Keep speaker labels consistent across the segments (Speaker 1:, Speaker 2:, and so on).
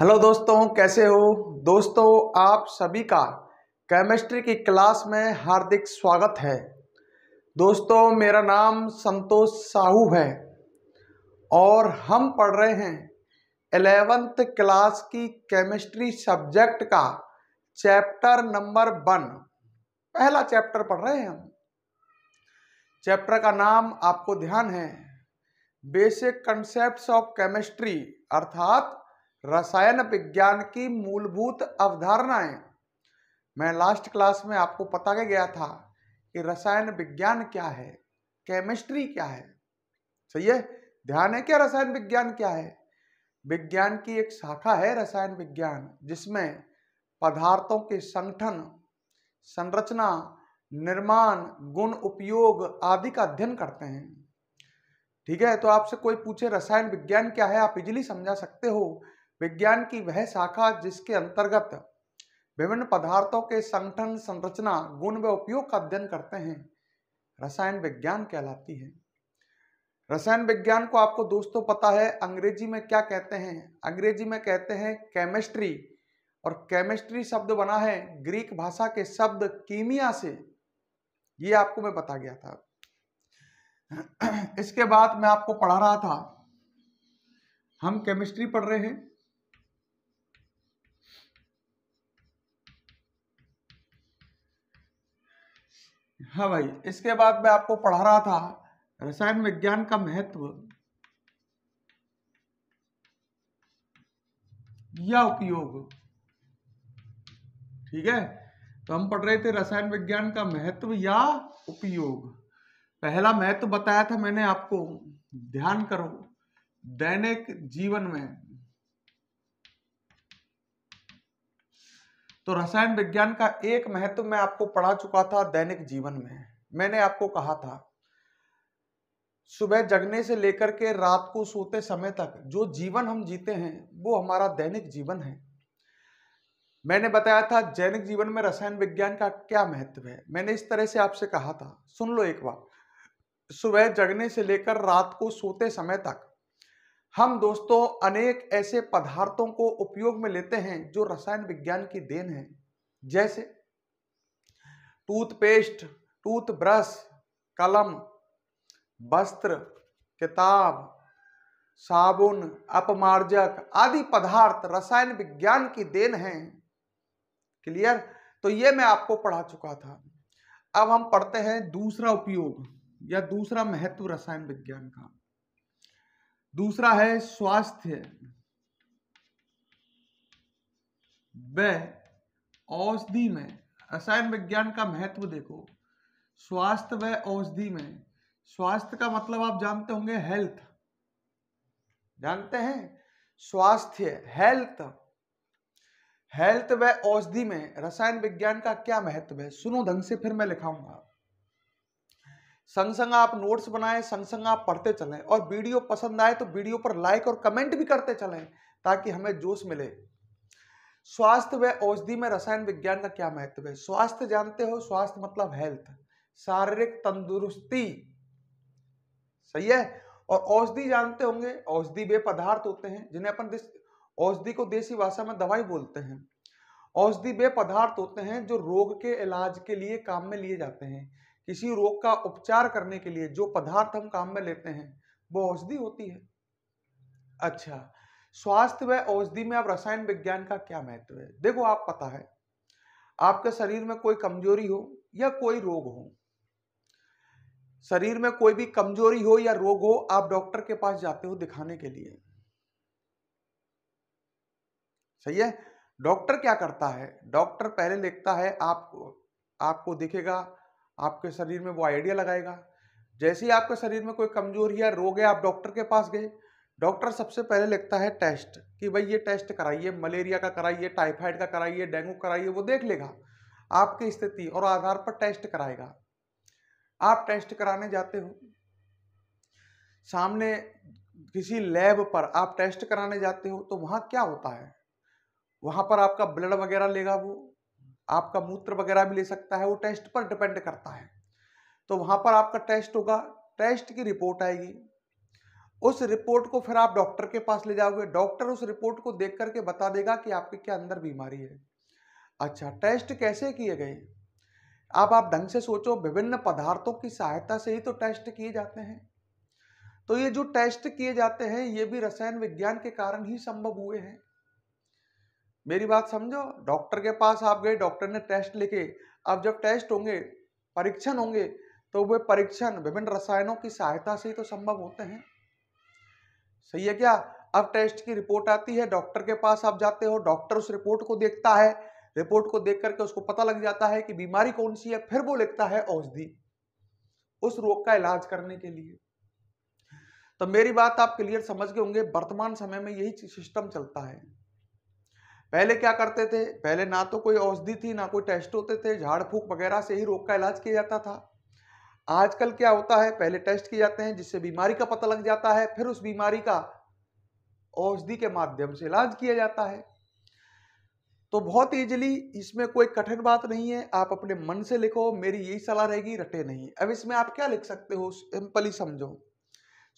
Speaker 1: Hello दोस्तों कैसे हो दोस्तों आप सभी का केमिस्ट्री की क्लास में हार्दिक स्वागत है दोस्तों मेरा नाम संतोष साहू है और हम पढ़ रहे हैं एलेवेंथ क्लास की केमिस्ट्री सब्जेक्ट का चैप्टर नंबर वन पहला चैप्टर पढ़ रहे हैं हम चैप्टर का नाम आपको ध्यान है बेसिक कंसेप्ट्स ऑफ केमिस्ट्री अर्थात रसायन विज्ञान की मूलभूत अवधारणाएं मैं लास्ट क्लास में आपको पता गया था कि रसायन विज्ञान क्या है केमिस्ट्री क्या है सही है ध्यान है क्या रसायन विज्ञान क्या है विज्ञान की एक शाखा है रसायन विज्ञान जिसमें पदार्थों के संगठन संरचना निर्माण गुण उपयोग आदि का अध्ययन करते हैं ठीक है तो आपसे कोई पूछे रसायन विज्ञान क्या है आप इजिली समझा सकते हो विज्ञान की वह शाखा जिसके अंतर्गत विभिन्न पदार्थों के संगठन संरचना गुण व उपयोग का अध्ययन करते हैं रसायन विज्ञान कहलाती है रसायन विज्ञान को आपको दोस्तों पता है अंग्रेजी में क्या कहते हैं अंग्रेजी में कहते हैं केमिस्ट्री और केमिस्ट्री शब्द बना है ग्रीक भाषा के शब्द कीमिया से ये आपको मैं बता गया था इसके बाद मैं आपको पढ़ा रहा था हम केमिस्ट्री पढ़ रहे हैं हाँ भाई इसके बाद मैं आपको पढ़ा रहा था रसायन विज्ञान का महत्व या उपयोग ठीक है तो हम पढ़ रहे थे रसायन विज्ञान का महत्व या उपयोग पहला महत्व बताया था मैंने आपको ध्यान करो दैनिक जीवन में तो रसायन विज्ञान का एक महत्व मैं आपको पढ़ा चुका था दैनिक जीवन में मैंने आपको कहा था सुबह जगने से लेकर के रात को सोते समय तक जो जीवन हम जीते हैं वो हमारा दैनिक जीवन है मैंने बताया था दैनिक जीवन में रसायन विज्ञान का क्या महत्व है मैंने इस तरह से आपसे कहा था सुन लो एक बार सुबह जगने से लेकर रात को सोते समय तक हम दोस्तों अनेक ऐसे पदार्थों को उपयोग में लेते हैं जो रसायन विज्ञान की देन है जैसे टूथपेस्ट टूथब्रश कलम वस्त्र किताब साबुन अपमार्जक आदि पदार्थ रसायन विज्ञान की देन है क्लियर तो ये मैं आपको पढ़ा चुका था अब हम पढ़ते हैं दूसरा उपयोग या दूसरा महत्व रसायन विज्ञान का दूसरा है स्वास्थ्य व औषधि में रसायन विज्ञान का महत्व देखो स्वास्थ्य व औषधि में स्वास्थ्य का मतलब आप जानते होंगे हेल्थ जानते हैं स्वास्थ्य हेल्थ हेल्थ व औषधि में रसायन विज्ञान का क्या महत्व है सुनो ढंग से फिर मैं लिखाऊंगा संग संग आप नोट्स बनाएं संग संग आप पढ़ते चलें और वीडियो पसंद आए तो वीडियो पर लाइक और कमेंट भी करते चलें ताकि हमें जोश मिले स्वास्थ्य व औषधि में रसायन विज्ञान का क्या महत्व है स्वास्थ्य जानते हो स्वास्थ्य मतलब हेल्थ शारीरिक तंदुरुस्ती सही है और औषधि जानते होंगे औषधि वे पदार्थ होते हैं जिन्हें अपन औषधि को देसी भाषा में दवाई बोलते हैं औषधि वे पदार्थ होते हैं जो रोग के इलाज के लिए काम में लिए जाते हैं किसी रोग का उपचार करने के लिए जो पदार्थ हम काम में लेते हैं वो औषधि होती है अच्छा स्वास्थ्य व औषधि में अब रसायन विज्ञान का क्या महत्व है देखो आप पता है आपके शरीर में कोई कमजोरी हो या कोई रोग हो शरीर में कोई भी कमजोरी हो या रोग हो आप डॉक्टर के पास जाते हो दिखाने के लिए सही है डॉक्टर क्या करता है डॉक्टर पहले लिखता है आपको आपको देखेगा आपके शरीर में वो आइडिया लगाएगा जैसे ही आपके शरीर में कोई कमजोरी या रोग है आप डॉक्टर के पास गए डॉक्टर सबसे पहले लिखता है टेस्ट कि भाई ये टेस्ट कराइए मलेरिया का कराइए टाइफाइड का कराइए डेंगू कराइए वो देख लेगा आपकी स्थिति और आधार पर टेस्ट कराएगा आप टेस्ट कराने जाते हो सामने किसी लैब पर आप टेस्ट कराने जाते हो तो वहाँ क्या होता है वहाँ पर आपका ब्लड वगैरह लेगा वो आपका मूत्र वगैरह भी ले सकता है वो टेस्ट पर डिपेंड करता है तो वहाँ पर आपका टेस्ट होगा टेस्ट की रिपोर्ट आएगी उस रिपोर्ट को फिर आप डॉक्टर के पास ले जाओगे डॉक्टर उस रिपोर्ट को देख करके बता देगा कि आपके क्या अंदर बीमारी है अच्छा टेस्ट कैसे किए गए आप आप ढंग से सोचो विभिन्न पदार्थों की सहायता से ही तो टेस्ट किए जाते हैं तो ये जो टेस्ट किए जाते हैं ये भी रसायन विज्ञान के कारण ही संभव हुए हैं मेरी बात समझो डॉक्टर के पास आप गए डॉक्टर ने टेस्ट लिखे अब जब टेस्ट होंगे परीक्षण होंगे तो वे परीक्षण विभिन्न रसायनों की सहायता से ही तो संभव होते हैं सही है क्या अब टेस्ट की रिपोर्ट आती है डॉक्टर के पास आप जाते हो डॉक्टर उस रिपोर्ट को देखता है रिपोर्ट को देख करके उसको पता लग जाता है कि बीमारी कौन सी है फिर वो लिखता है औषधि उस रोग का इलाज करने के लिए तो मेरी बात आप क्लियर समझ गए होंगे वर्तमान समय में यही सिस्टम चलता है पहले क्या करते थे पहले ना तो कोई औषधि थी ना कोई टेस्ट होते थे झाड़ फूक वगैरह से ही रोग का इलाज किया जाता था आजकल क्या होता है पहले टेस्ट किए जाते हैं जिससे बीमारी का पता लग जाता है फिर उस बीमारी का औषधि के माध्यम से इलाज किया जाता है तो बहुत इजीली इसमें कोई कठिन बात नहीं है आप अपने मन से लिखो मेरी यही सलाह रहेगी रटे नहीं अब इसमें आप क्या लिख सकते हो सिंपली समझो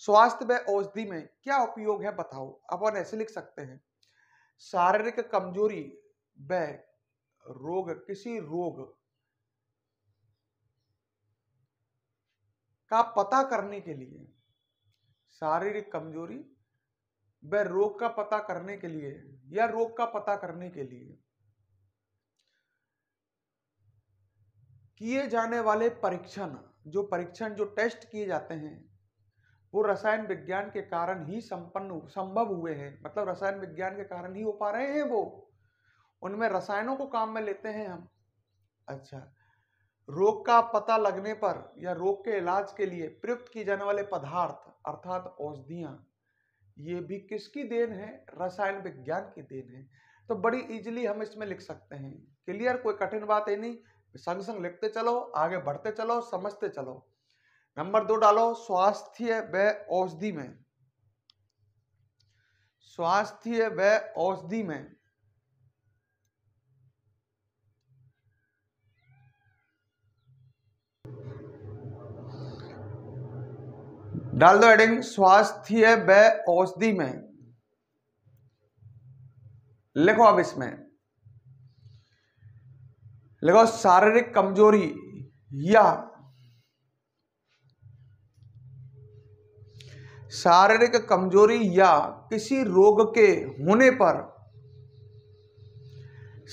Speaker 1: स्वास्थ्य व औषधि में क्या उपयोग है बताओ अपन ऐसे लिख सकते हैं शारीरिक कमजोरी व रोग किसी रोग का पता करने के लिए शारीरिक कमजोरी व रोग का पता करने के लिए या रोग का पता करने के लिए किए जाने वाले परीक्षण जो परीक्षण जो टेस्ट किए जाते हैं वो रसायन विज्ञान के कारण ही संपन्न संभव हुए हैं मतलब रसायन विज्ञान के कारण ही हो पा रहे हैं वो उनमें रसायनों को काम में लेते हैं हम अच्छा रोग का पता लगने पर या रोग के इलाज के लिए प्रयुक्त किए जाने वाले पदार्थ अर्थात औषधियाँ ये भी किसकी देन है रसायन विज्ञान की देन है तो बड़ी इजीली हम इसमें लिख सकते हैं क्लियर कोई कठिन बात है नहीं संग संग लिखते चलो आगे बढ़ते चलो समझते चलो नंबर दो डालो स्वास्थ्य व औषधि में स्वास्थ्य व औषधि में डाल दो एडिंग स्वास्थ्य व औषधि में लिखो अब इसमें लिखो शारीरिक कमजोरी या शारीरिक कमजोरी या किसी रोग के होने पर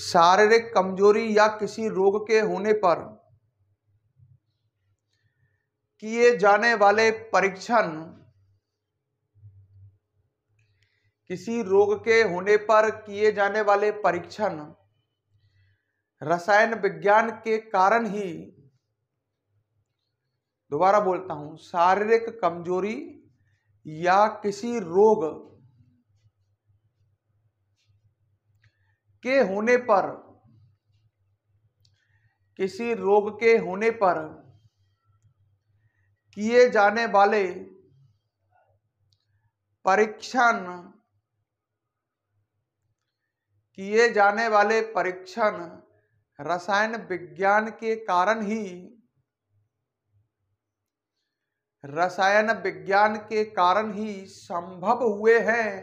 Speaker 1: शारीरिक कमजोरी या किसी रोग के होने पर किए जाने वाले परीक्षण किसी रोग के होने पर किए जाने वाले परीक्षण रसायन विज्ञान के कारण ही दोबारा बोलता हूं शारीरिक कमजोरी या किसी रोग के होने पर किसी रोग के होने पर किए जाने वाले परीक्षण किए जाने वाले परीक्षण रसायन विज्ञान के कारण ही रसायन विज्ञान के कारण ही संभव हुए हैं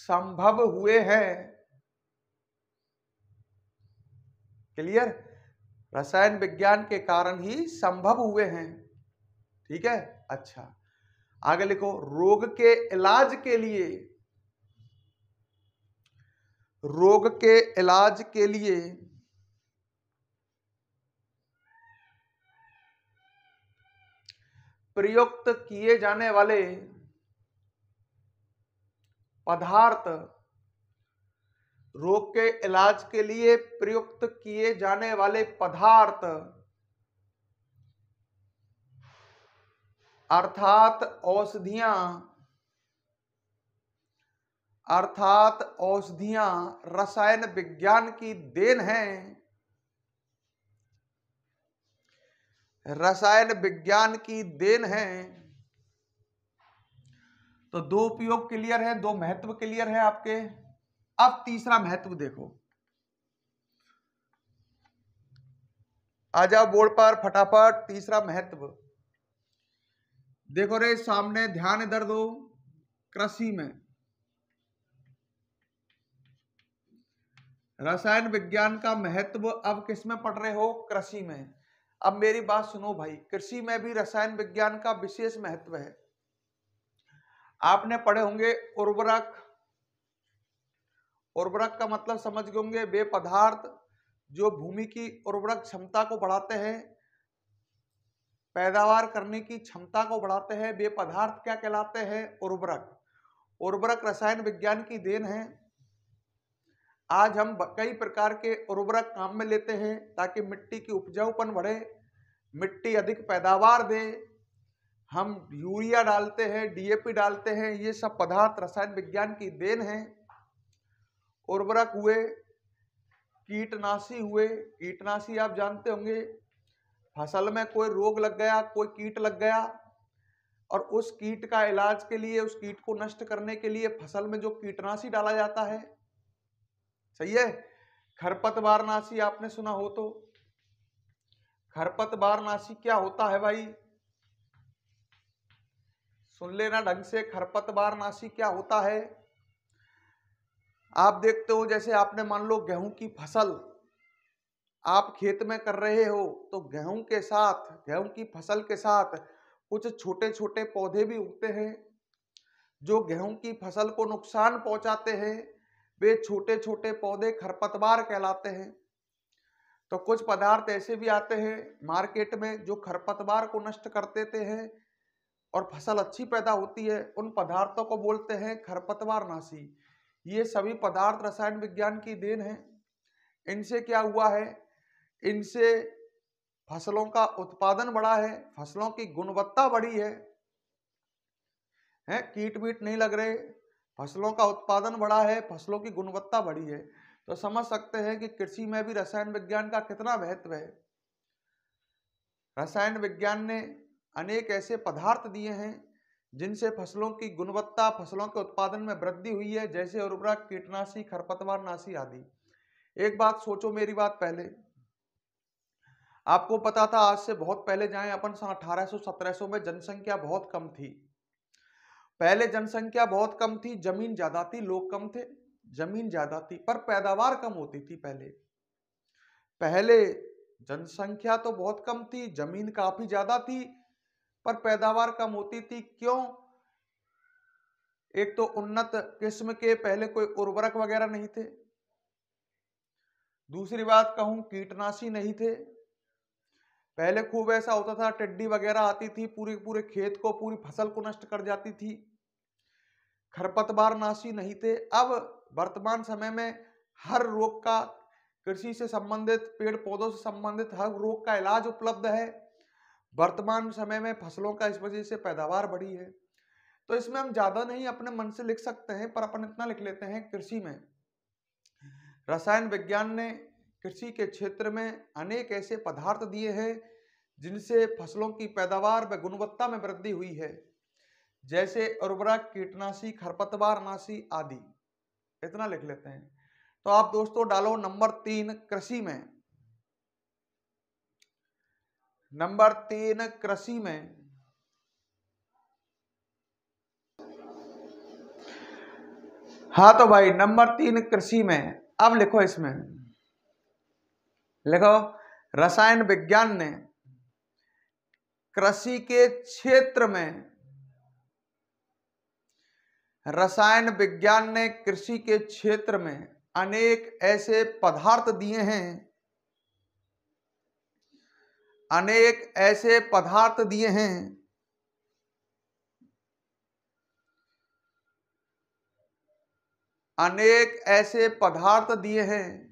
Speaker 1: संभव हुए हैं क्लियर रसायन विज्ञान के कारण ही संभव हुए हैं ठीक है अच्छा आगे लिखो रोग के इलाज के लिए रोग के इलाज के लिए प्रयुक्त किए जाने वाले पदार्थ रोग के इलाज के लिए प्रयुक्त किए जाने वाले पदार्थ अर्थात औषधियां अर्थात औषधियां रसायन विज्ञान की देन हैं रसायन विज्ञान की देन है तो दो उपयोग क्लियर है दो महत्व क्लियर है आपके अब तीसरा महत्व देखो आ जाओ बोर्ड पर फटाफट तीसरा महत्व देखो रे सामने ध्यान इधर दो कृषि में रसायन विज्ञान का महत्व अब किसमें पढ़ रहे हो कृषि में अब मेरी बात सुनो भाई कृषि में भी रसायन विज्ञान का विशेष महत्व है आपने पढ़े होंगे उर्वरक उर्वरक का मतलब समझ गए होंगे वे पदार्थ जो भूमि की उर्वरक क्षमता को बढ़ाते हैं पैदावार करने की क्षमता को बढ़ाते हैं वे पदार्थ क्या कहलाते हैं उर्वरक उर्वरक रसायन विज्ञान की देन है आज हम कई प्रकार के उर्वरक काम में लेते हैं ताकि मिट्टी की उपजाऊपन बढ़े मिट्टी अधिक पैदावार दे हम यूरिया डालते हैं डीएपी डालते हैं ये सब पदार्थ रसायन विज्ञान की देन है उर्वरक हुए कीटनाशी हुए कीटनाशी आप जानते होंगे फसल में कोई रोग लग गया कोई कीट लग गया और उस कीट का इलाज के लिए उस कीट को नष्ट करने के लिए फसल में जो कीटनाशी डाला जाता है सही है खरपतवार नाशी आपने सुना हो तो खरपतवार नाशी क्या होता है भाई सुन लेना ढंग से खरपतवार नाशी क्या होता है आप देखते हो जैसे आपने मान लो गेहूं की फसल आप खेत में कर रहे हो तो गेहूं के साथ गेहूं की फसल के साथ कुछ छोटे छोटे पौधे भी उगते हैं जो गेहूं की फसल को नुकसान पहुंचाते हैं वे छोटे छोटे पौधे खरपतवार कहलाते हैं तो कुछ पदार्थ ऐसे भी आते हैं मार्केट में जो खरपतवार को नष्ट कर देते हैं और फसल अच्छी पैदा होती है उन पदार्थों को बोलते हैं खरपतवार नाशी ये सभी पदार्थ रसायन विज्ञान की देन है इनसे क्या हुआ है इनसे फसलों का उत्पादन बढ़ा है फसलों की गुणवत्ता बढ़ी है है? कीट वीट नहीं लग रहे फसलों का उत्पादन बढ़ा है फसलों की गुणवत्ता बढ़ी है तो समझ सकते हैं कि कृषि में भी रसायन विज्ञान का कितना महत्व है रसायन विज्ञान ने अनेक ऐसे पदार्थ दिए हैं जिनसे फसलों की गुणवत्ता फसलों के उत्पादन में वृद्धि हुई है जैसे उर्वरक कीटनाशी खरपतवार नाशी आदि एक बात सोचो मेरी बात पहले आपको पता था आज से बहुत पहले जाएं अपन सन अठारह सौ में जनसंख्या बहुत कम थी पहले जनसंख्या बहुत कम थी जमीन ज्यादा थी लोग कम थे जमीन ज्यादा थी पर पैदावार कम होती थी पहले पहले जनसंख्या तो बहुत कम थी जमीन काफी ज्यादा थी पर पैदावार कम होती थी क्यों एक तो उन्नत किस्म के पहले कोई उर्वरक वगैरह नहीं थे दूसरी बात कहूं कीटनाशी नहीं थे पहले खूब ऐसा होता था टिड्डी वगैरह आती थी पूरे पूरे खेत को पूरी फसल को नष्ट कर जाती थी खरपतवार नाशी नहीं थे अब वर्तमान समय में हर रोग का कृषि से संबंधित पेड़ पौधों से संबंधित हर रोग का इलाज उपलब्ध है वर्तमान समय में फसलों का इस वजह से पैदावार बढ़ी है तो इसमें हम ज़्यादा नहीं अपने मन से लिख सकते हैं पर अपन इतना लिख लेते हैं कृषि में रसायन विज्ञान ने कृषि के क्षेत्र में अनेक ऐसे पदार्थ दिए हैं जिनसे फसलों की पैदावार व गुणवत्ता में वृद्धि हुई है जैसे उर्वरक कीटनाशी खरपतवार नाशी आदि इतना लिख लेते हैं तो आप दोस्तों डालो नंबर तीन कृषि में नंबर तीन कृषि में हाँ तो भाई नंबर तीन कृषि में अब लिखो इसमें लिखो रसायन विज्ञान ने कृषि के क्षेत्र में रसायन विज्ञान ने कृषि के क्षेत्र में अनेक ऐसे पदार्थ दिए हैं अनेक ऐसे पदार्थ दिए हैं अनेक ऐसे पदार्थ दिए हैं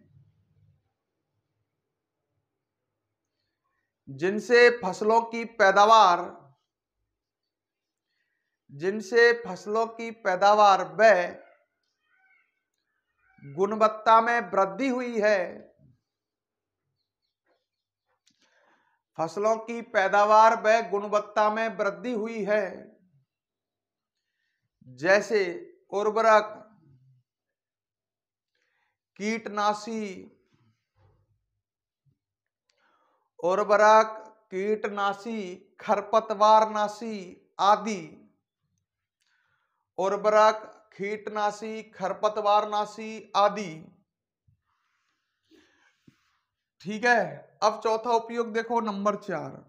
Speaker 1: जिनसे फसलों की पैदावार जिनसे फसलों की पैदावार व गुणवत्ता में वृद्धि हुई है फसलों की पैदावार व गुणवत्ता में वृद्धि हुई है जैसे उर्वरक कीटनाशी उर्वरक कीटनाशी खरपतवार नाशी आदि उर्वरक कीटनाशी नाशी आदि ठीक है अब चौथा उपयोग देखो नंबर चार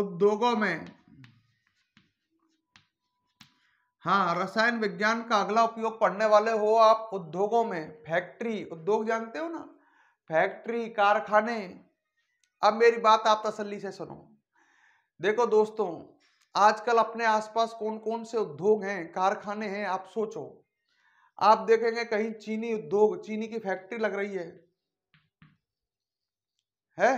Speaker 1: उद्योगों में हाँ रसायन विज्ञान का अगला उपयोग पढ़ने वाले हो आप उद्योगों में फैक्ट्री उद्योग जानते हो ना फैक्ट्री कारखाने अब मेरी बात आप तसल्ली से सुनो देखो दोस्तों आजकल अपने आसपास कौन कौन से उद्योग हैं कारखाने हैं आप सोचो आप देखेंगे कहीं चीनी उद्योग चीनी की फैक्ट्री लग रही है है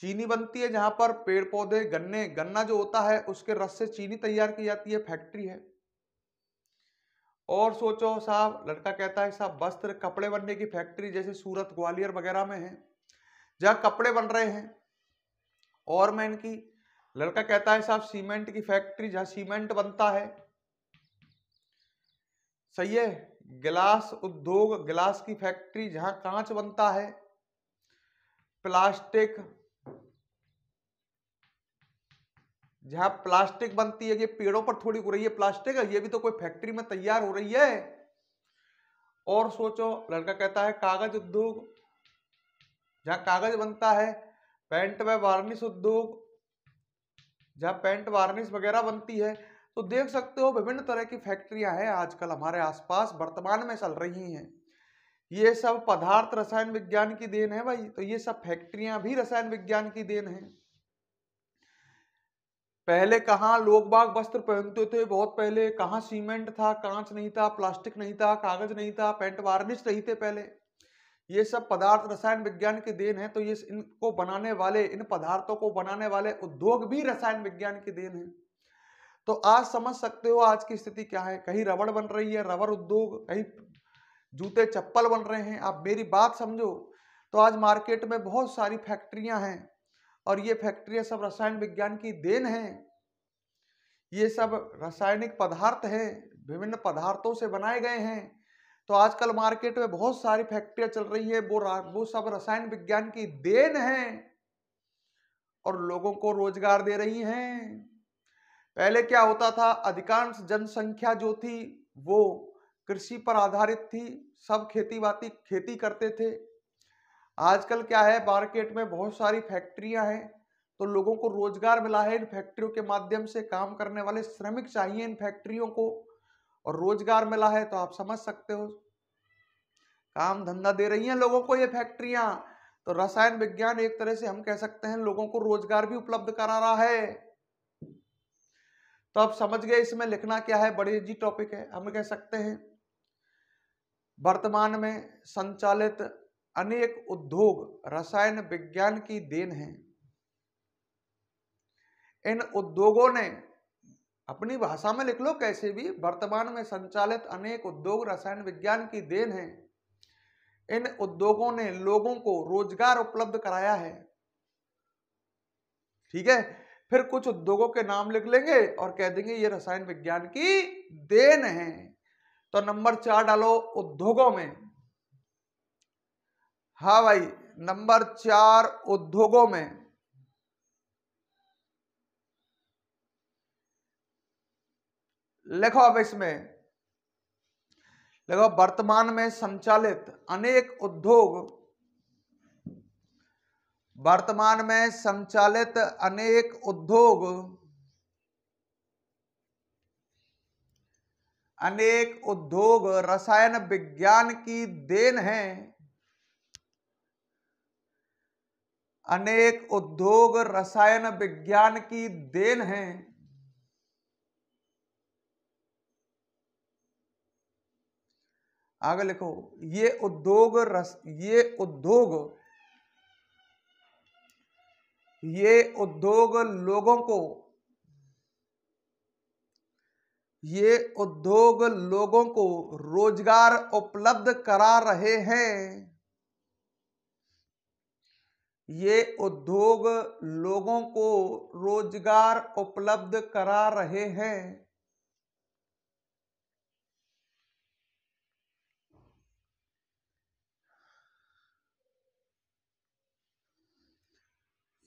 Speaker 1: चीनी बनती है जहां पर पेड़ पौधे गन्ने गन्ना जो होता है उसके रस से चीनी तैयार की जाती है फैक्ट्री है और सोचो साहब लड़का कहता है साहब वस्त्र कपड़े बनने की फैक्ट्री जैसे सूरत ग्वालियर वगैरह में है जहाँ कपड़े बन रहे हैं और मैं इनकी लड़का कहता है साहब सीमेंट की फैक्ट्री जहाँ सीमेंट बनता है सही है गिलास उद्योग गिलास की फैक्ट्री जहाँ कांच बनता है प्लास्टिक जहाँ प्लास्टिक बनती है ये पेड़ों पर थोड़ी हो रही है प्लास्टिक ये भी तो कोई फैक्ट्री में तैयार हो रही है और सोचो लड़का कहता है कागज उद्योग जहां कागज बनता है पेंट व वार्निश उद्योग जहां पेंट वार्निश वगैरह बनती है तो देख सकते हो विभिन्न तरह की फैक्ट्रियां हैं आजकल हमारे आसपास वर्तमान में चल रही हैं ये सब पदार्थ रसायन विज्ञान की देन है भाई तो ये सब फैक्ट्रियां भी रसायन विज्ञान की देन है पहले कहाँ लोग बाग वस्त्र पहनते थे बहुत पहले कहाँ सीमेंट था कांच नहीं था प्लास्टिक नहीं था कागज नहीं था पेंट वार्निश नहीं थे पहले ये सब पदार्थ रसायन विज्ञान की देन है तो ये इनको बनाने वाले इन पदार्थों को बनाने वाले उद्योग भी रसायन विज्ञान की देन है तो आज समझ सकते हो आज की स्थिति क्या है कहीं रबड़ बन रही है रबर उद्योग कहीं जूते चप्पल बन रहे हैं आप मेरी बात समझो तो आज मार्केट में बहुत सारी फैक्ट्रियां हैं और ये फैक्ट्रिया सब रसायन विज्ञान की देन है ये सब रासायनिक पदार्थ हैं विभिन्न पदार्थों से बनाए गए हैं तो आजकल मार्केट में बहुत सारी फैक्ट्रिया चल रही है वो वो सब रसायन विज्ञान की देन है और लोगों को रोजगार दे रही हैं पहले क्या होता था अधिकांश जनसंख्या जो थी वो कृषि पर आधारित थी सब खेती बाती खेती करते थे आजकल क्या है मार्केट में बहुत सारी फैक्ट्रियां हैं तो लोगों को रोजगार मिला है इन फैक्ट्रियों के माध्यम से काम करने वाले श्रमिक चाहिए इन फैक्ट्रियों को और रोजगार मिला है तो आप समझ सकते हो काम धंधा दे रही हैं लोगों को ये फैक्ट्रियां तो रसायन विज्ञान एक तरह से हम कह सकते हैं लोगों को रोजगार भी उपलब्ध करा रहा है तो आप समझ गए इसमें लिखना क्या है बड़ी जी टॉपिक है हम कह सकते हैं वर्तमान में संचालित अनेक उद्योग रसायन विज्ञान की देन है इन उद्योगों ने अपनी भाषा में लिख लो कैसे भी वर्तमान में संचालित अनेक उद्योग रसायन विज्ञान की देन है इन उद्योगों ने लोगों को रोजगार उपलब्ध कराया है ठीक है फिर कुछ उद्योगों के नाम लिख लेंगे और कह देंगे ये रसायन विज्ञान की देन है तो नंबर चार डालो उद्योगों में हाँ भाई नंबर चार उद्योगों में लिखो अब इसमें लिखो वर्तमान में संचालित अनेक उद्योग वर्तमान में संचालित अनेक उद्योग अनेक उद्योग रसायन विज्ञान की देन है अनेक उद्योग रसायन विज्ञान की देन है आगे लिखो ये उद्योग रस ये उद्योग ये उद्योग लोगों को ये उद्योग लोगों को रोजगार उपलब्ध करा रहे हैं ये उद्योग लोगों को रोजगार उपलब्ध करा रहे हैं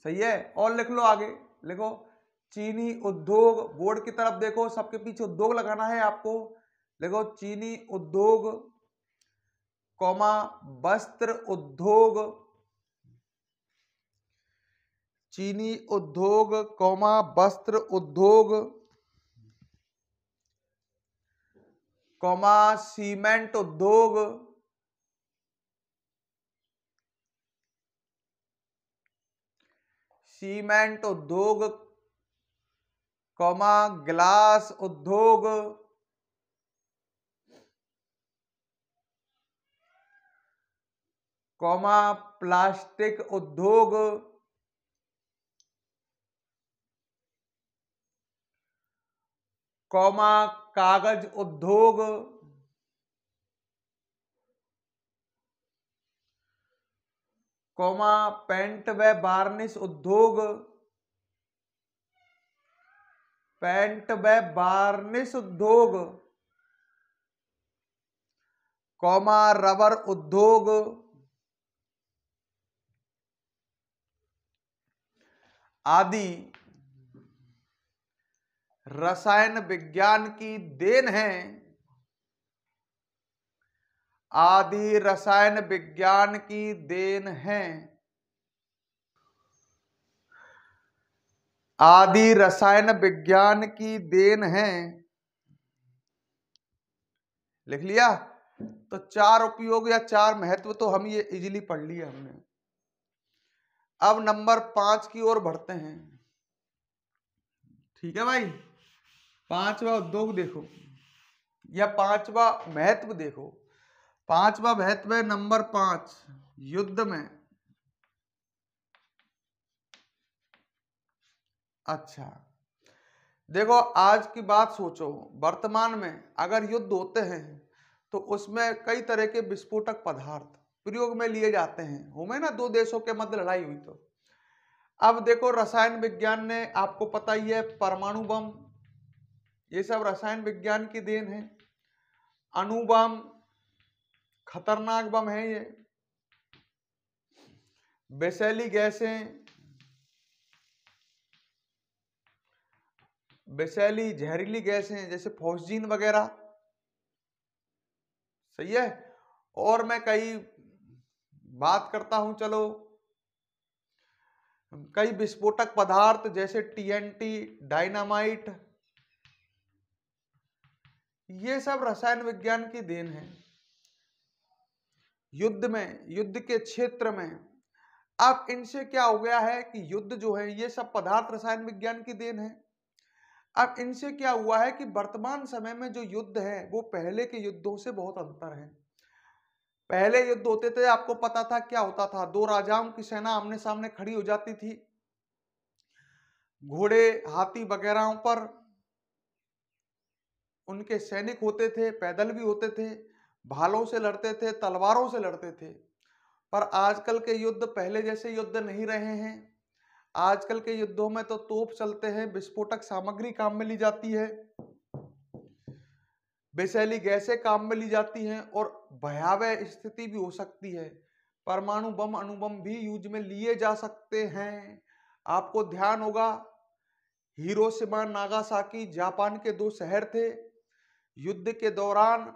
Speaker 1: सही है और लिख लो आगे लिखो चीनी उद्योग बोर्ड की तरफ देखो सबके पीछे उद्योग लगाना है आपको लिखो चीनी उद्योग कौमा वस्त्र उद्योग चीनी उद्योग कौमा वस्त्र उद्योग कौमा सीमेंट उद्योग सीमेंट उद्योग कौमा ग्लास उद्योग कौमा प्लास्टिक उद्योग कौमा कागज उद्योग कौमा पेंट व बार्निश उद्योग पेंट व बार्निश उद्योग कौमा रबर उद्योग आदि रसायन विज्ञान की देन है आदि रसायन विज्ञान की देन है आदि रसायन विज्ञान की देन है लिख लिया तो चार उपयोग या चार महत्व तो हम ये इजीली पढ़ लिया हमने अब नंबर पांच की ओर बढ़ते हैं ठीक है भाई पांचवा उद्योग देखो या पांचवा महत्व देखो पांचवा महत्व है नंबर पांच युद्ध में अच्छा देखो आज की बात सोचो वर्तमान में अगर युद्ध होते हैं तो उसमें कई तरह के विस्फोटक पदार्थ प्रयोग में लिए जाते हैं हुए ना दो देशों के मध्य लड़ाई हुई तो अब देखो रसायन विज्ञान ने आपको पता ही है परमाणु बम ये सब रसायन विज्ञान की देन है अनुबम खतरनाक बम है ये बेसैली गैसें बेसैली जहरीली गैसें जैसे फोसजीन वगैरह सही है और मैं कई बात करता हूं चलो कई विस्फोटक पदार्थ जैसे टीएनटी डायनामाइट ये सब रसायन विज्ञान की देन है युद्ध में युद्ध के क्षेत्र में अब इनसे क्या हो गया है कि युद्ध जो है ये सब पदार्थ रसायन विज्ञान की देन है अब इनसे क्या हुआ है कि वर्तमान समय में जो युद्ध है वो पहले के युद्धों से बहुत अंतर है पहले युद्ध होते थे आपको पता था क्या होता था दो राजाओं की सेना आमने सामने खड़ी हो जाती थी घोड़े हाथी वगैरह पर उनके सैनिक होते थे पैदल भी होते थे भालों से लड़ते थे तलवारों से लड़ते थे पर आजकल के युद्ध पहले जैसे युद्ध नहीं रहे हैं आजकल के युद्धों में तो तोप चलते हैं विस्फोटक सामग्री काम में ली जाती है बेसैली गैसें काम में ली जाती हैं और भयावह स्थिति भी हो सकती है परमाणु बम अणुबम भी यूज में लिए जा सकते हैं आपको ध्यान होगा हीरोशिमा नागासाकी जापान के दो शहर थे युद्ध के दौरान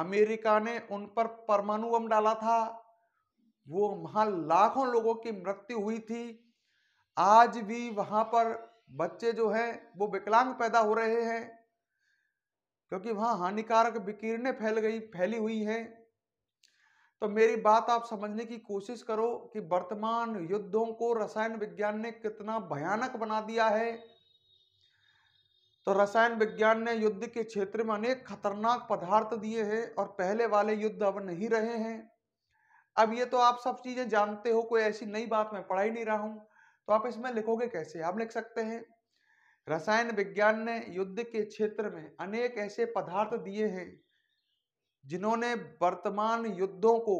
Speaker 1: अमेरिका ने उन पर परमाणु बम डाला था वो वहां लाखों लोगों की मृत्यु हुई थी आज भी वहां पर बच्चे जो हैं वो विकलांग पैदा हो रहे हैं क्योंकि वहां हानिकारक विकिरणें फैल गई फैली हुई हैं तो मेरी बात आप समझने की कोशिश करो कि वर्तमान युद्धों को रसायन विज्ञान ने कितना भयानक बना दिया है तो रसायन विज्ञान ने युद्ध के क्षेत्र में अनेक खतरनाक पदार्थ दिए हैं और पहले वाले युद्ध अब नहीं रहे हैं अब ये तो आप सब चीजें जानते हो कोई ऐसी नई बात मैं पढ़ा ही नहीं रहा हूं तो आप इसमें लिखोगे कैसे आप लिख सकते हैं रसायन विज्ञान ने युद्ध के क्षेत्र में अनेक ऐसे पदार्थ दिए हैं जिन्होंने वर्तमान युद्धों को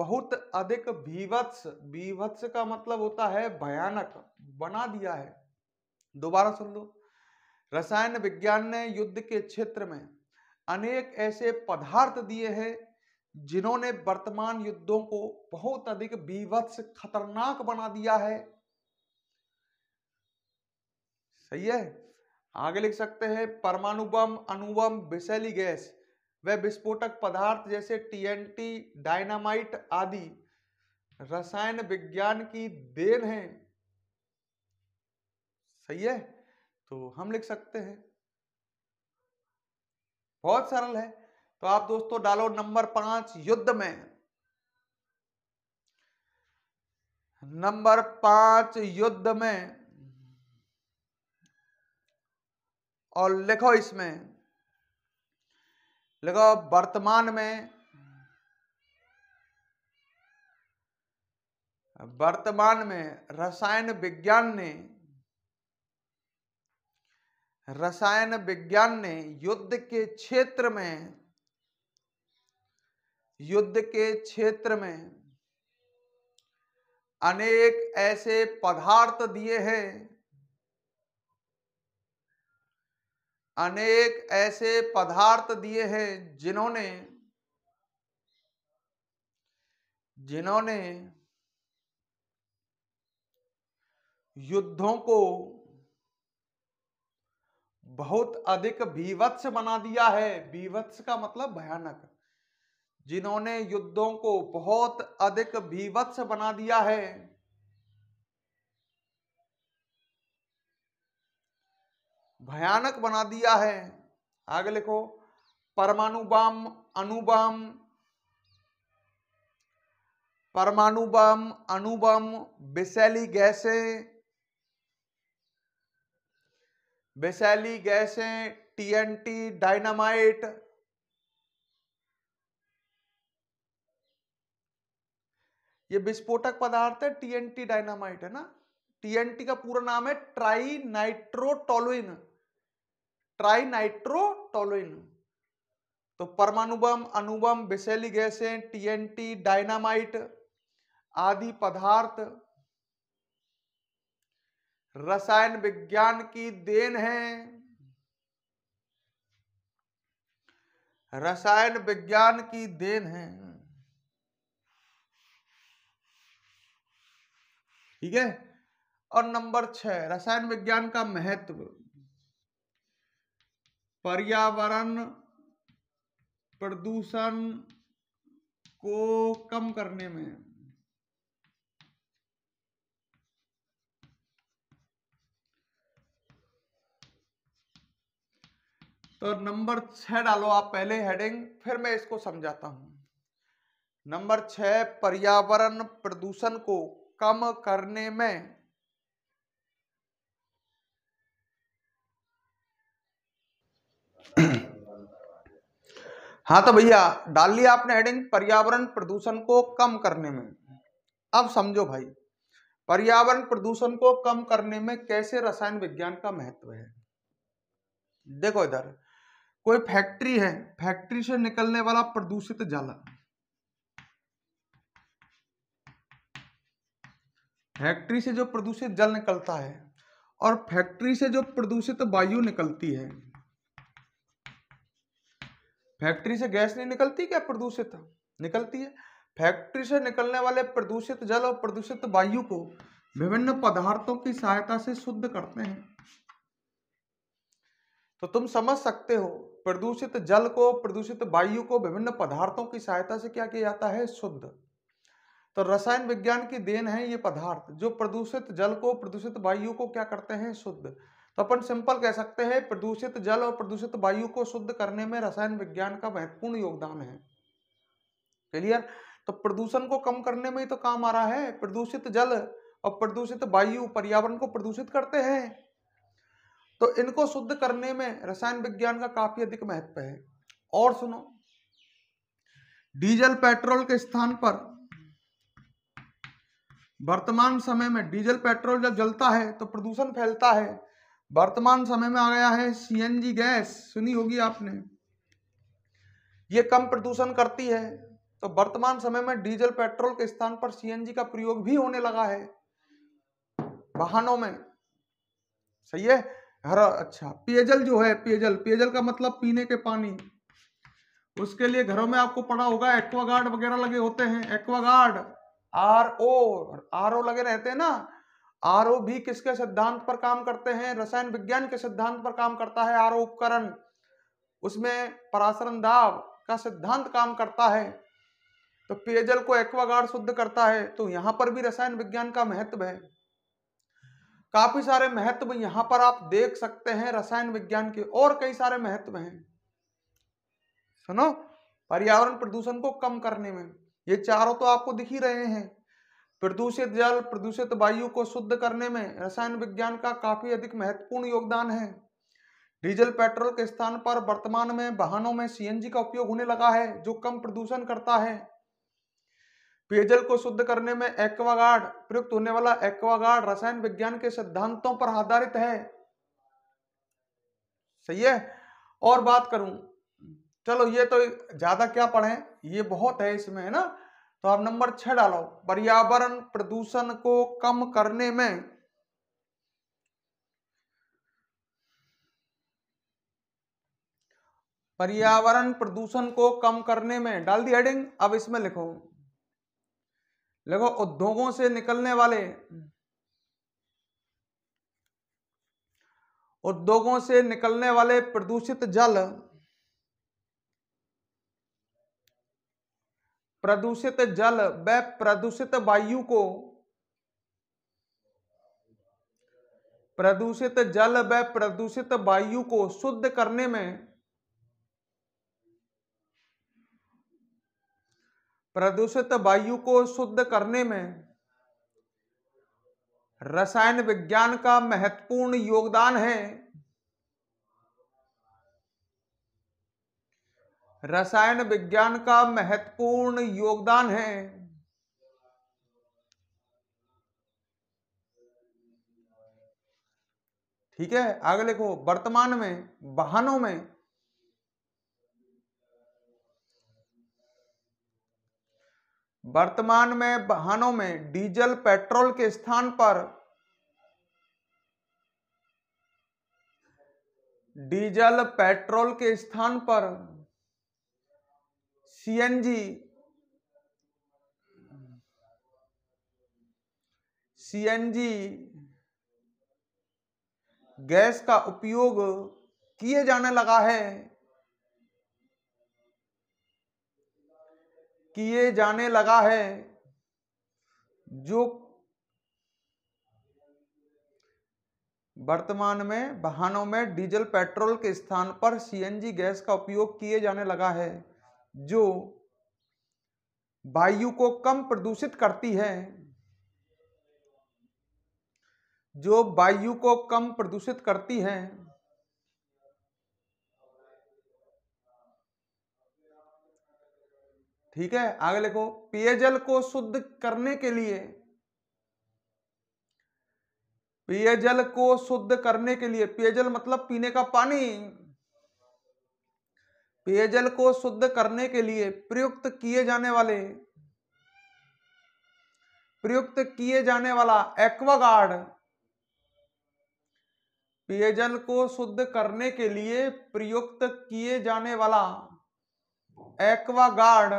Speaker 1: बहुत अधिक भीवत्स भीवत्स का मतलब होता है भयानक बना दिया है दोबारा सुन लो रसायन विज्ञान ने युद्ध के क्षेत्र में अनेक ऐसे पदार्थ दिए हैं जिन्होंने वर्तमान युद्धों को बहुत अधिक बीवत्स खतरनाक बना दिया है सही है आगे लिख सकते हैं परमाणु बम अनुबम विशैली गैस व विस्फोटक पदार्थ जैसे टीएनटी डायनामाइट आदि रसायन विज्ञान की देन है सही है तो हम लिख सकते हैं बहुत सरल है तो आप दोस्तों डालो नंबर पांच युद्ध में नंबर पांच युद्ध में और लिखो इसमें लिखो वर्तमान में वर्तमान में रसायन विज्ञान ने रसायन विज्ञान ने युद्ध के क्षेत्र में युद्ध के क्षेत्र में अनेक ऐसे पदार्थ दिए हैं अनेक ऐसे पदार्थ दिए हैं जिन्होंने जिन्होंने युद्धों को बहुत अधिक भीवत्स बना दिया है भीवत्स का मतलब भयानक जिन्होंने युद्धों को बहुत अधिक भीवत्स बना दिया है भयानक बना दिया है आगे लिखो परमाणु बम अनुबम परमाणु बम अनुबम विशैली गैसें विषैली गैसें टीएनटी डायनामाइट ये विस्फोटक पदार्थ है टीएनटी डायनामाइट है ना टीएनटी का पूरा नाम है ट्राई नाइट्रोटोलोइन ट्राई नाइट्रोटोलोइन तो परमाणु अनुबम विषैली गैसें टीएनटी डायनामाइट आदि पदार्थ रसायन विज्ञान की देन है रसायन विज्ञान की देन है ठीक है और नंबर छह रसायन विज्ञान का महत्व पर्यावरण प्रदूषण को कम करने में तो नंबर छ डालो आप पहले हेडिंग फिर मैं इसको समझाता हूं नंबर छह पर्यावरण प्रदूषण को कम करने में हाँ तो भैया डाल लिया आपने हेडिंग पर्यावरण प्रदूषण को कम करने में अब समझो भाई पर्यावरण प्रदूषण को कम करने में कैसे रसायन विज्ञान का महत्व है देखो इधर कोई फैक्ट्री है फैक्ट्री से निकलने वाला प्रदूषित जल फैक्ट्री से जो प्रदूषित जल निकलता है और फैक्ट्री से जो प्रदूषित वायु निकलती है फैक्ट्री से गैस नहीं निकलती क्या प्रदूषित निकलती है फैक्ट्री से निकलने वाले प्रदूषित जल और प्रदूषित वायु को विभिन्न पदार्थों की सहायता से शुद्ध करते हैं तो तुम समझ सकते हो प्रदूषित जल को प्रदूषित वायु को विभिन्न पदार्थों की सहायता से क्या किया जाता है शुद्ध तो रसायन विज्ञान की देन है ये पदार्थ जो प्रदूषित जल को प्रदूषित वायु को क्या करते हैं शुद्ध तो अपन सिंपल कह सकते हैं प्रदूषित जल और प्रदूषित वायु को शुद्ध करने में रसायन विज्ञान का महत्वपूर्ण योगदान है क्लियर तो प्रदूषण को कम करने में ही तो काम आ रहा है प्रदूषित जल और प्रदूषित वायु पर्यावरण को प्रदूषित करते हैं तो इनको शुद्ध करने में रसायन विज्ञान का काफी अधिक महत्व है और सुनो डीजल पेट्रोल के स्थान पर वर्तमान समय में डीजल पेट्रोल जब जलता है तो प्रदूषण फैलता है वर्तमान समय में आ गया है सीएनजी गैस सुनी होगी आपने ये कम प्रदूषण करती है तो वर्तमान समय में डीजल पेट्रोल के स्थान पर सीएनजी का प्रयोग भी होने लगा है वाहनों में सही है हरा अच्छा पेयजल जो है पेयजल पेयजल का मतलब पीने के पानी उसके लिए घरों में आपको पड़ा होगा एक्वागार्ड वगैरह लगे होते हैं Aquaguard R O R O लगे रहते हैं ना आर ओ भी किसके सिद्धांत पर काम करते हैं रसायन विज्ञान के सिद्धांत पर काम करता है आर ओ उपकरण उसमें परासरण दाब का सिद्धांत काम करता है तो पेयजल को एक्वागार्ड शुद्ध करता है तो यहाँ पर भी रसायन विज्ञान का महत्व है काफी सारे महत्व यहां पर आप देख सकते हैं रसायन विज्ञान के और कई सारे महत्व हैं सुनो पर्यावरण प्रदूषण को कम करने में ये चारों तो आपको दिख ही रहे हैं प्रदूषित जल प्रदूषित वायु को शुद्ध करने में रसायन विज्ञान का काफी अधिक महत्वपूर्ण योगदान है डीजल पेट्रोल के स्थान पर वर्तमान में वाहनों में सीएनजी का उपयोग होने लगा है जो कम प्रदूषण करता है पेयजल को शुद्ध करने में एक्वागार्ड प्रयुक्त होने वाला एक्वागार्ड रसायन विज्ञान के सिद्धांतों पर आधारित है सही है और बात करूं चलो ये तो ज्यादा क्या पढ़े ये बहुत है इसमें है ना तो आप नंबर छह डालो पर्यावरण प्रदूषण को कम करने में पर्यावरण प्रदूषण को कम करने में डाल दी हेडिंग अब इसमें लिखो देखो उद्योगों से निकलने वाले उद्योगों से निकलने वाले प्रदूषित जल प्रदूषित जल व प्रदूषित वायु को प्रदूषित जल व प्रदूषित वायु को शुद्ध करने में प्रदूषित वायु को शुद्ध करने में रसायन विज्ञान का महत्वपूर्ण योगदान है रसायन विज्ञान का महत्वपूर्ण योगदान है ठीक है आगे लिखो वर्तमान में वाहनों में वर्तमान में वाहनों में डीजल पेट्रोल के स्थान पर डीजल पेट्रोल के स्थान पर सीएनजी सीएनजी गैस का उपयोग किए जाने लगा है किए जाने लगा है जो वर्तमान में वाहनों में डीजल पेट्रोल के स्थान पर सीएनजी गैस का उपयोग किए जाने लगा है जो वायु को कम प्रदूषित करती है जो वायु को कम प्रदूषित करती है ठीक है आगे लिखो पेयजल को शुद्ध करने के लिए पेयजल को शुद्ध करने के लिए पेयजल मतलब पीने का पानी पेयजल को शुद्ध करने के लिए प्रयुक्त किए जाने वाले प्रयुक्त किए जाने वाला एक्वागार्ड पेयजल को शुद्ध करने के लिए प्रयुक्त किए जाने वाला एक्वागार्ड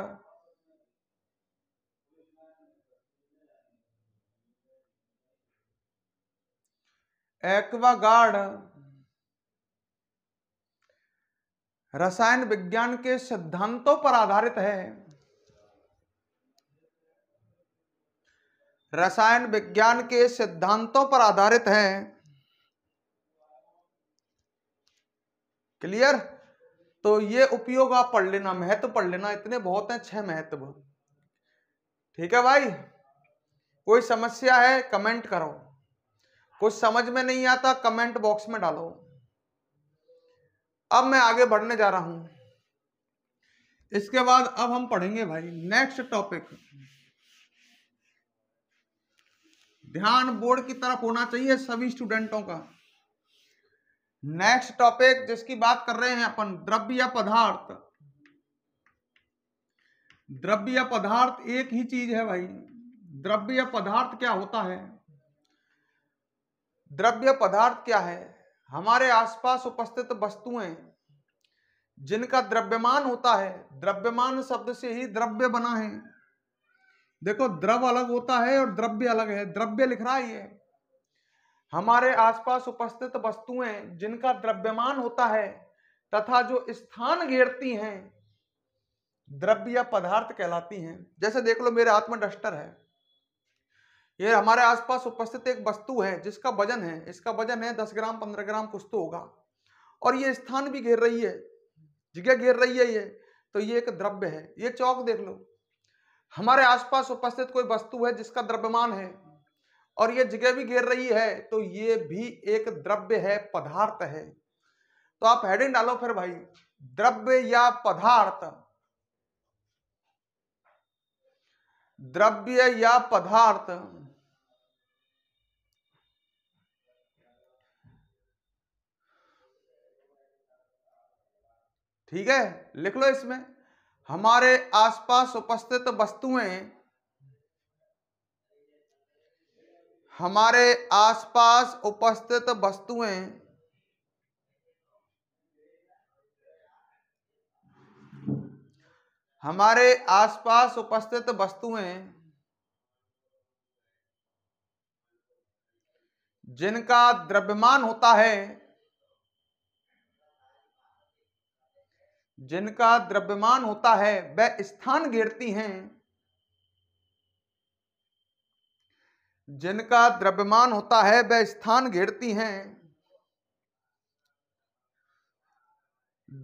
Speaker 1: एक्वागार्ड रसायन विज्ञान के सिद्धांतों पर आधारित है रसायन विज्ञान के सिद्धांतों पर आधारित है क्लियर तो ये उपयोग आप पढ़ लेना महत्व पढ़ लेना इतने बहुत हैं छह महत्व ठीक है भाई कोई समस्या है कमेंट करो कुछ समझ में नहीं आता कमेंट बॉक्स में डालो अब मैं आगे बढ़ने जा रहा हूं इसके बाद अब हम पढ़ेंगे भाई नेक्स्ट टॉपिक ध्यान बोर्ड की तरफ होना चाहिए सभी स्टूडेंटों का नेक्स्ट टॉपिक जिसकी बात कर रहे हैं अपन द्रव्य पदार्थ द्रव्य पदार्थ एक ही चीज है भाई द्रव्य पदार्थ क्या होता है द्रव्य पदार्थ क्या है हमारे आसपास उपस्थित वस्तुएं जिनका द्रव्यमान होता है द्रव्यमान शब्द से ही द्रव्य बना है देखो द्रव अलग होता है और द्रव्य अलग है द्रव्य लिख रहा है हमारे आसपास उपस्थित वस्तुएं जिनका द्रव्यमान होता है तथा जो स्थान घेरती हैं द्रव्य या पदार्थ कहलाती हैं जैसे देख लो मेरे हाथ में डस्टर है ये हमारे आसपास उपस्थित एक वस्तु है जिसका वजन है इसका वजन है दस ग्राम पंद्रह ग्राम कुछ तो होगा और ये स्थान भी घेर रही है जगह घेर रही है ये तो ये एक द्रव्य है ये चौक देख लो हमारे आसपास उपस्थित कोई वस्तु है जिसका द्रव्यमान है और ये जगह भी घेर रही है तो ये भी एक द्रव्य है पदार्थ है तो आप हेडिंग डालो फिर भाई द्रव्य या पदार्थ द्रव्य या पदार्थ ठीक है लिख लो इसमें हमारे आसपास उपस्थित वस्तुएं हमारे आसपास उपस्थित वस्तुएं हमारे आसपास उपस्थित वस्तुएं जिनका द्रव्यमान होता है जिनका द्रव्यमान होता है वह स्थान घेरती हैं जिनका द्रव्यमान होता है वह स्थान घेरती हैं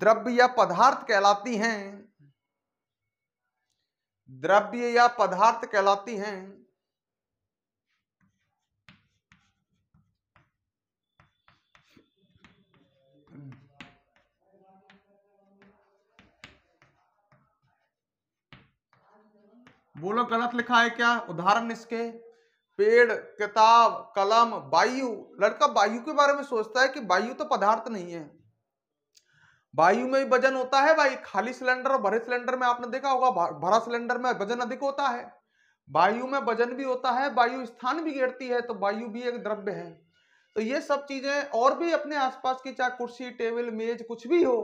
Speaker 1: द्रव्य या पदार्थ कहलाती हैं द्रव्य या पदार्थ कहलाती हैं बोलो गलत लिखा है क्या उदाहरण इसके पेड़ किताब कलम वायु लड़का वायु के बारे में सोचता है कि वायु तो पदार्थ नहीं है वायु में वजन होता है भाई खाली सिलेंडर और भरे सिलेंडर में आपने देखा होगा भरा सिलेंडर में वजन अधिक होता है वायु में वजन भी होता है वायु स्थान भी घेरती है तो वायु भी एक द्रव्य है तो ये सब चीजें और भी अपने आसपास की चाहे कुर्सी टेबल मेज कुछ भी हो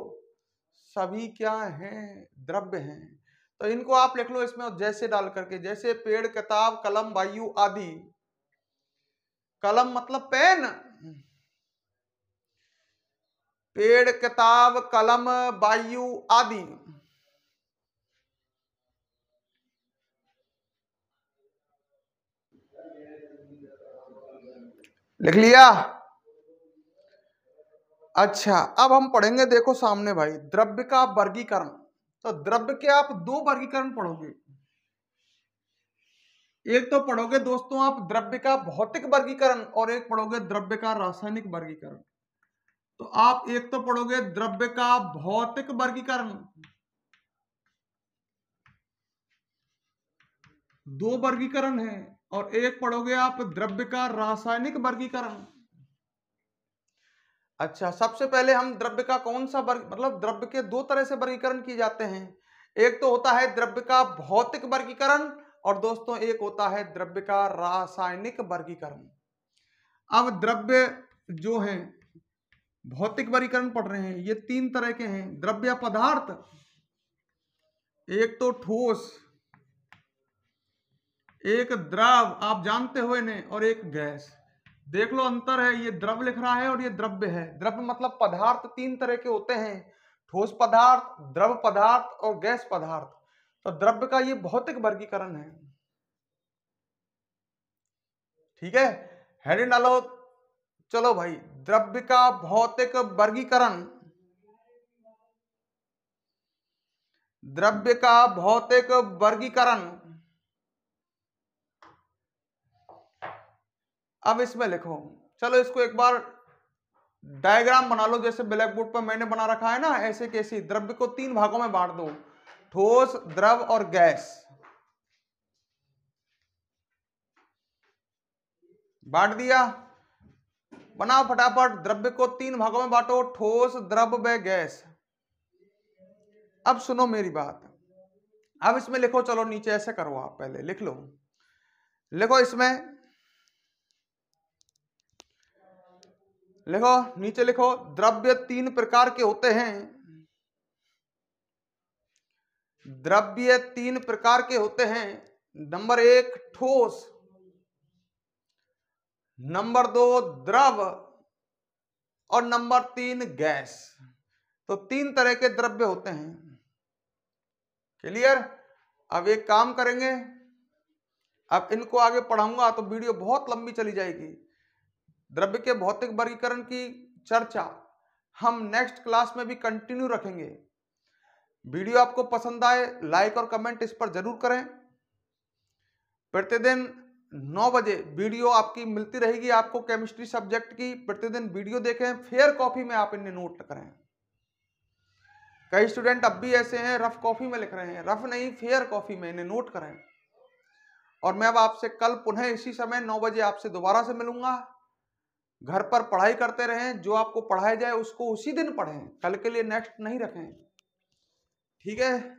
Speaker 1: सभी क्या है द्रव्य हैं तो इनको आप लिख लो इसमें जैसे डाल करके जैसे पेड़ किताब कलम वायु आदि कलम मतलब पेन पेड़ किताब कलम वायु आदि लिख लिया अच्छा अब हम पढ़ेंगे देखो सामने भाई द्रव्य का वर्गीकरण तो द्रव्य के आप दो वर्गीकरण पढ़ोगे एक तो पढ़ोगे दोस्तों आप द्रव्य का भौतिक वर्गीकरण और एक पढ़ोगे द्रव्य का रासायनिक वर्गीकरण तो आप एक तो पढ़ोगे द्रव्य का भौतिक वर्गीकरण दो वर्गीकरण है और एक पढ़ोगे आप द्रव्य का रासायनिक वर्गीकरण अच्छा सबसे पहले हम द्रव्य का कौन सा वर्ग मतलब द्रव्य के दो तरह से वर्गीकरण किए जाते हैं एक तो होता है द्रव्य का भौतिक वर्गीकरण और दोस्तों एक होता है द्रव्य का रासायनिक वर्गीकरण अब द्रव्य जो है भौतिक वर्गीकरण पढ़ रहे हैं ये तीन तरह के हैं द्रव्य पदार्थ एक तो ठोस एक द्रव आप जानते हो इन्हें और एक गैस देख लो अंतर है ये द्रव लिख रहा है और ये द्रव्य है द्रव्य मतलब पदार्थ तीन तरह के होते हैं ठोस पदार्थ द्रव पदार्थ और गैस पदार्थ तो द्रव्य का ये भौतिक वर्गीकरण है ठीक है हेड एंड चलो भाई द्रव्य का भौतिक वर्गीकरण द्रव्य का भौतिक वर्गीकरण अब इसमें लिखो चलो इसको एक बार डायग्राम बना लो जैसे ब्लैक बोर्ड पर मैंने बना रखा है ना ऐसे कैसी द्रव्य को तीन भागों में बांट दो ठोस द्रव और गैस बांट दिया बनाओ फटाफट द्रव्य को तीन भागों में बांटो ठोस द्रव व गैस अब सुनो मेरी बात अब इसमें लिखो चलो नीचे ऐसे करो आप पहले लिख लो लिखो इसमें लिखो नीचे लिखो द्रव्य तीन प्रकार के होते हैं द्रव्य तीन प्रकार के होते हैं नंबर एक ठोस नंबर दो द्रव और नंबर तीन गैस तो तीन तरह के द्रव्य होते हैं क्लियर अब एक काम करेंगे अब इनको आगे पढ़ाऊंगा तो वीडियो बहुत लंबी चली जाएगी द्रव्य के भौतिक वर्गीकरण की चर्चा हम नेक्स्ट क्लास में भी कंटिन्यू रखेंगे वीडियो आपको पसंद आए लाइक और कमेंट इस पर जरूर करें प्रतिदिन 9 बजे वीडियो आपकी मिलती रहेगी आपको केमिस्ट्री सब्जेक्ट की प्रतिदिन वीडियो देखें फेयर कॉपी में आप इन्हें नोट करें कई स्टूडेंट अब भी ऐसे हैं रफ कॉफी में लिख रहे हैं रफ नहीं फेयर कॉफी में इन्हें नोट करें और मैं अब आपसे कल पुनः इसी समय नौ बजे आपसे दोबारा से मिलूंगा घर पर पढ़ाई करते रहें जो आपको पढ़ाया जाए उसको उसी दिन पढ़ें कल के लिए नेक्स्ट नहीं रखें ठीक है